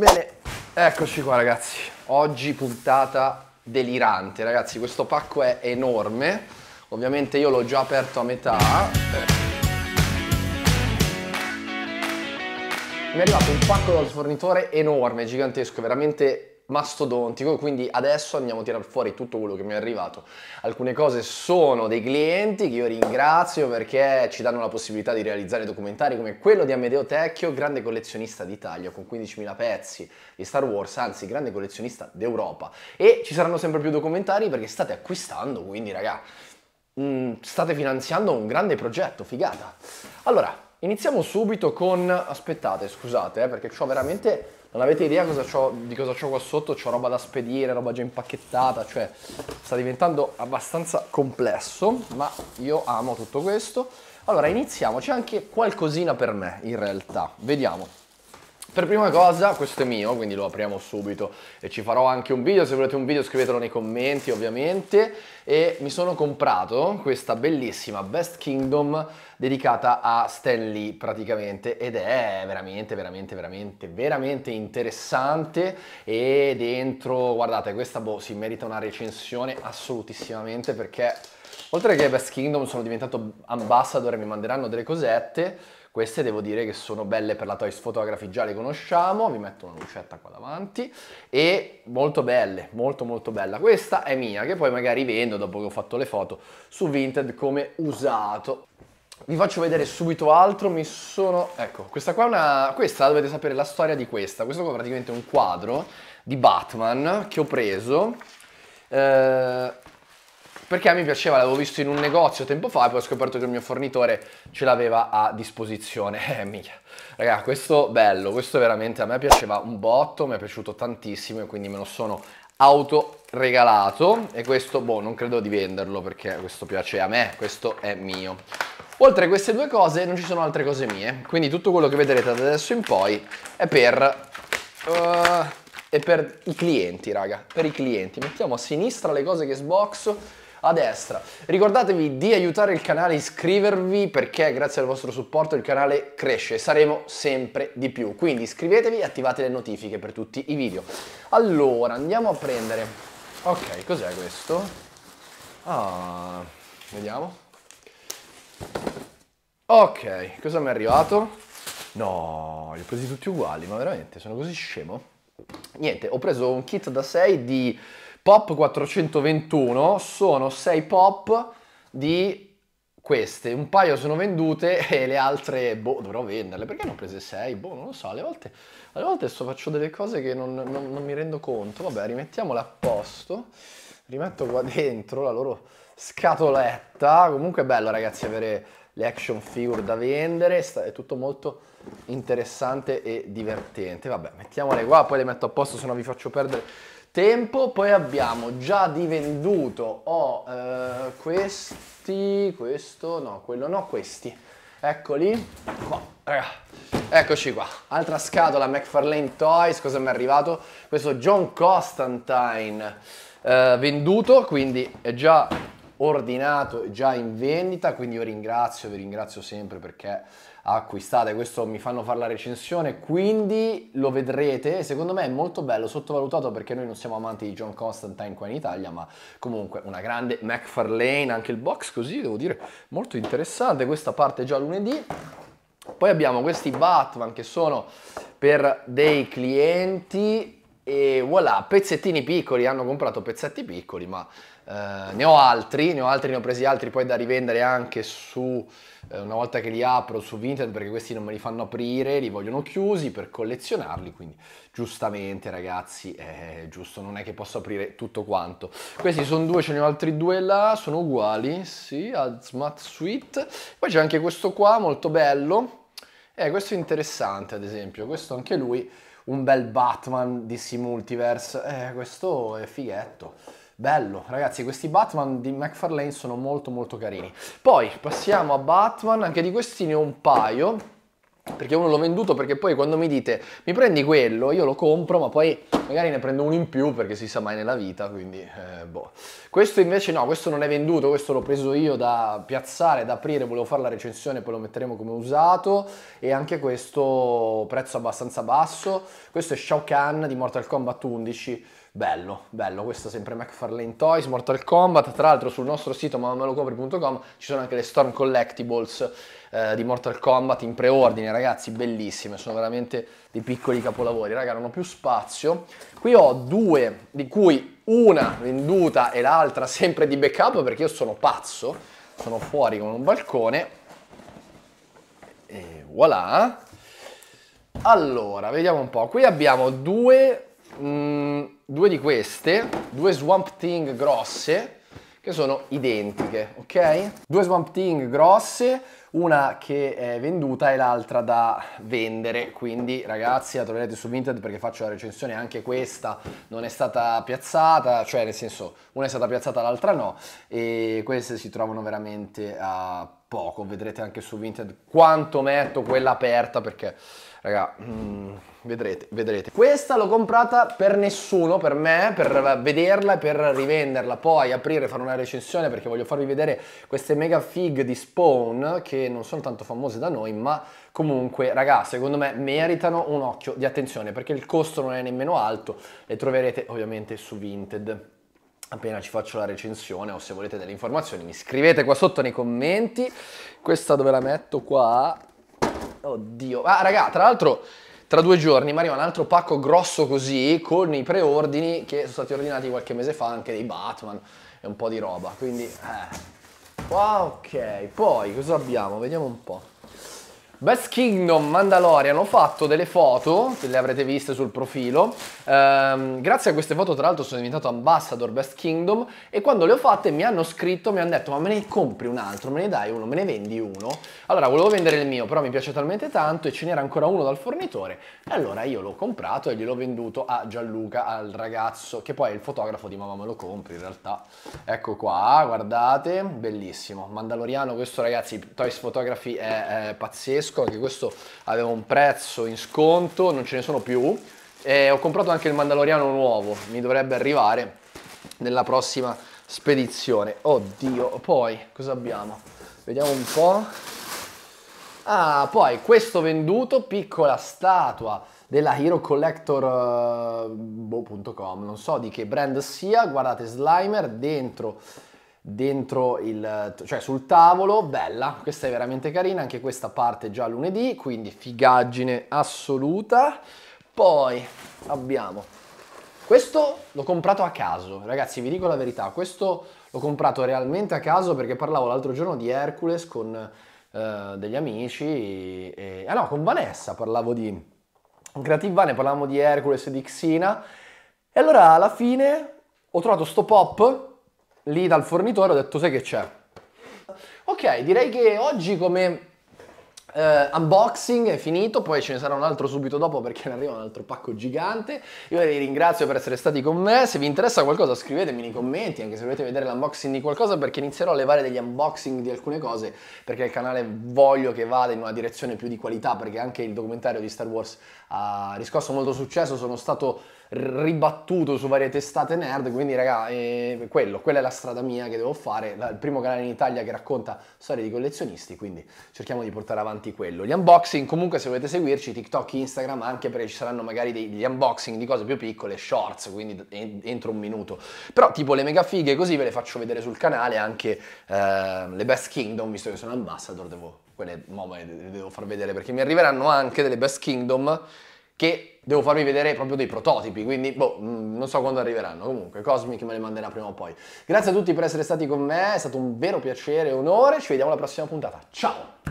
Bene, eccoci qua ragazzi. Oggi puntata delirante, ragazzi. Questo pacco è enorme. Ovviamente io l'ho già aperto a metà. Mi è arrivato un pacco dal fornitore enorme, gigantesco, veramente mastodontico, quindi adesso andiamo a tirar fuori tutto quello che mi è arrivato. Alcune cose sono dei clienti che io ringrazio perché ci danno la possibilità di realizzare documentari come quello di Amedeo Tecchio, grande collezionista d'Italia con 15.000 pezzi di Star Wars, anzi grande collezionista d'Europa. E ci saranno sempre più documentari perché state acquistando, quindi raga, mm, state finanziando un grande progetto, figata. Allora, iniziamo subito con... aspettate, scusate, eh, perché ho veramente non avete idea cosa di cosa ho qua sotto, ho roba da spedire, roba già impacchettata, cioè sta diventando abbastanza complesso, ma io amo tutto questo. Allora iniziamo, c'è anche qualcosina per me in realtà, vediamo. Per prima cosa, questo è mio, quindi lo apriamo subito e ci farò anche un video, se volete un video scrivetelo nei commenti ovviamente e mi sono comprato questa bellissima Best Kingdom dedicata a Stan Lee praticamente ed è veramente veramente veramente veramente interessante e dentro, guardate questa boh si merita una recensione assolutissimamente perché Oltre che Best Kingdom sono diventato ambassador e mi manderanno delle cosette, queste devo dire che sono belle per la Toys Photography, già le conosciamo, vi metto una lucetta qua davanti, e molto belle, molto molto bella. Questa è mia, che poi magari vendo dopo che ho fatto le foto su Vinted come usato. Vi faccio vedere subito altro, mi sono... Ecco, questa qua è una... Questa dovete sapere la storia di questa. Questo qua è praticamente un quadro di Batman che ho preso. Eh, perché a me piaceva, l'avevo visto in un negozio tempo fa e poi ho scoperto che il mio fornitore ce l'aveva a disposizione. Eh, mica. Raga, questo bello, questo veramente a me piaceva un botto, mi è piaciuto tantissimo e quindi me lo sono auto regalato e questo, boh, non credo di venderlo perché questo piace a me, questo è mio. Oltre a queste due cose non ci sono altre cose mie, quindi tutto quello che vedrete da adesso in poi è per... Uh, è per i clienti, raga, per i clienti. Mettiamo a sinistra le cose che sboxo a destra. Ricordatevi di aiutare il canale, iscrivervi perché grazie al vostro supporto il canale cresce e saremo sempre di più. Quindi iscrivetevi e attivate le notifiche per tutti i video. Allora, andiamo a prendere... Ok, cos'è questo? Ah, vediamo. Ok, cosa mi è arrivato? No, li ho presi tutti uguali, ma veramente sono così scemo? Niente, ho preso un kit da 6 di Pop 421 sono 6 pop di queste, un paio sono vendute e le altre, boh, dovrò venderle. Perché ne ho prese 6? Boh, non lo so, alle volte, alle volte sto faccio delle cose che non, non, non mi rendo conto. Vabbè, rimettiamole a posto. Rimetto qua dentro la loro scatoletta. Comunque è bello, ragazzi, avere le action figure da vendere, è tutto molto interessante e divertente. Vabbè, mettiamole qua, poi le metto a posto, se no vi faccio perdere tempo. Poi abbiamo già di venduto, ho oh, eh, questi, questo, no, quello no, questi. Eccoli, qua, eh, Eccoci qua, altra scatola McFarlane Toys, cosa mi è arrivato? Questo John Constantine eh, venduto, quindi è già ordinato, è già in vendita, quindi io ringrazio, vi ringrazio sempre perché acquistate, questo mi fanno fare la recensione, quindi lo vedrete, secondo me è molto bello, sottovalutato perché noi non siamo amanti di John Constantine qua in Italia, ma comunque una grande McFarlane, anche il box così, devo dire, molto interessante, questa parte già lunedì. Poi abbiamo questi Batman che sono per dei clienti e voilà, pezzettini piccoli, hanno comprato pezzetti piccoli, ma eh, ne ho altri, ne ho altri, ne ho presi altri poi da rivendere anche su, eh, una volta che li apro su Vinted, perché questi non me li fanno aprire, li vogliono chiusi per collezionarli, quindi giustamente ragazzi, è eh, giusto, non è che posso aprire tutto quanto. Questi sono due, ce ne ho altri due là, sono uguali, sì, al Smart Suite. Poi c'è anche questo qua, molto bello, eh, questo è interessante ad esempio, questo anche lui un bel Batman di DC Multiverse. Eh, questo è fighetto. Bello, ragazzi, questi Batman di McFarlane sono molto molto carini. Poi passiamo a Batman, anche di questi ne ho un paio perché uno l'ho venduto perché poi quando mi dite mi prendi quello io lo compro ma poi magari ne prendo uno in più perché si sa mai nella vita quindi eh, boh questo invece no questo non è venduto questo l'ho preso io da piazzare da aprire volevo fare la recensione poi lo metteremo come usato e anche questo prezzo abbastanza basso questo è Shao Kahn di Mortal Kombat 11 Bello, bello, questo sempre McFarlane Toys, Mortal Kombat, tra l'altro sul nostro sito mammalocopri.com ci sono anche le Storm Collectibles eh, di Mortal Kombat in preordine, ragazzi, bellissime, sono veramente dei piccoli capolavori, raga, non ho più spazio. Qui ho due, di cui una venduta e l'altra sempre di backup perché io sono pazzo, sono fuori con un balcone. E voilà. Allora, vediamo un po', qui abbiamo due mh, mm, due di queste, due Swamp Thing grosse, che sono identiche, ok? Due Swamp Thing grosse, una che è venduta e l'altra da vendere, quindi ragazzi la troverete su Vinted perché faccio la recensione, anche questa non è stata piazzata, cioè nel senso una è stata piazzata l'altra no, e queste si trovano veramente a poco, vedrete anche su Vinted quanto metto quella aperta perché Raga, mm, vedrete, vedrete. Questa l'ho comprata per nessuno, per me, per vederla e per rivenderla. Poi aprire, e fare una recensione perché voglio farvi vedere queste mega fig di Spawn che non sono tanto famose da noi, ma comunque, raga, secondo me meritano un occhio di attenzione perché il costo non è nemmeno alto. Le troverete ovviamente su Vinted appena ci faccio la recensione o se volete delle informazioni mi scrivete qua sotto nei commenti questa dove la metto qua Oddio. Ah, raga, tra l'altro tra due giorni mi arriva un altro pacco grosso così con i preordini che sono stati ordinati qualche mese fa, anche dei Batman e un po' di roba. Quindi, eh. ok. Poi, cosa abbiamo? Vediamo un po'. Best Kingdom Mandalorian ho fatto delle foto, le avrete viste sul profilo, ehm, grazie a queste foto tra l'altro sono diventato ambassador Best Kingdom e quando le ho fatte mi hanno scritto, mi hanno detto ma me ne compri un altro, me ne dai uno, me ne vendi uno? Allora volevo vendere il mio però mi piace talmente tanto e ce n'era ancora uno dal fornitore e allora io l'ho comprato e gliel'ho venduto a Gianluca, al ragazzo che poi è il fotografo di Mamma me lo compri in realtà. Ecco qua, guardate, bellissimo, Mandaloriano questo ragazzi, Toys Photography è, è pazzesco capisco, anche questo aveva un prezzo in sconto, non ce ne sono più. E ho comprato anche il Mandaloriano nuovo, mi dovrebbe arrivare nella prossima spedizione. Oddio, poi cosa abbiamo? Vediamo un po'. Ah, poi questo venduto, piccola statua della HeroCollector.com, uh, eh, boh, non so di che brand sia, guardate Slimer dentro dentro il, cioè sul tavolo, bella, questa è veramente carina, anche questa parte già lunedì, quindi figaggine assoluta. Poi abbiamo questo l'ho comprato a caso, ragazzi, vi dico la verità, questo l'ho comprato realmente a caso perché parlavo l'altro giorno di Hercules con eh, degli amici, e, ah no, con Vanessa parlavo di Creative Vane, parlavamo di Hercules e di Xina e allora alla fine ho trovato sto pop lì dal fornitore ho detto sai che c'è? Ok, direi che oggi come Uh, unboxing è finito, poi ce ne sarà un altro subito dopo perché ne arriva un altro pacco gigante. Io vi ringrazio per essere stati con me. Se vi interessa qualcosa scrivetemi nei commenti, anche se volete vedere l'unboxing di qualcosa, perché inizierò a levare degli unboxing di alcune cose, perché il canale voglio che vada in una direzione più di qualità, perché anche il documentario di Star Wars ha riscosso molto successo, sono stato ribattuto su varie testate nerd, quindi raga, eh, quello, quella è la strada mia che devo fare, il primo canale in Italia che racconta storie di collezionisti, quindi cerchiamo di portare avanti quello. Gli unboxing, comunque se volete seguirci, TikTok, Instagram, anche perché ci saranno magari degli unboxing di cose più piccole, shorts, quindi entro un minuto. Però tipo le mega fighe così ve le faccio vedere sul canale, anche eh, le Best Kingdom, visto che sono ambassador, devo, quelle, mo, le devo far vedere perché mi arriveranno anche delle Best Kingdom che devo farvi vedere proprio dei prototipi, quindi boh, mm, non so quando arriveranno, comunque Cosmic me le manderà prima o poi. Grazie a tutti per essere stati con me, è stato un vero piacere e onore, ci vediamo alla prossima puntata, ciao!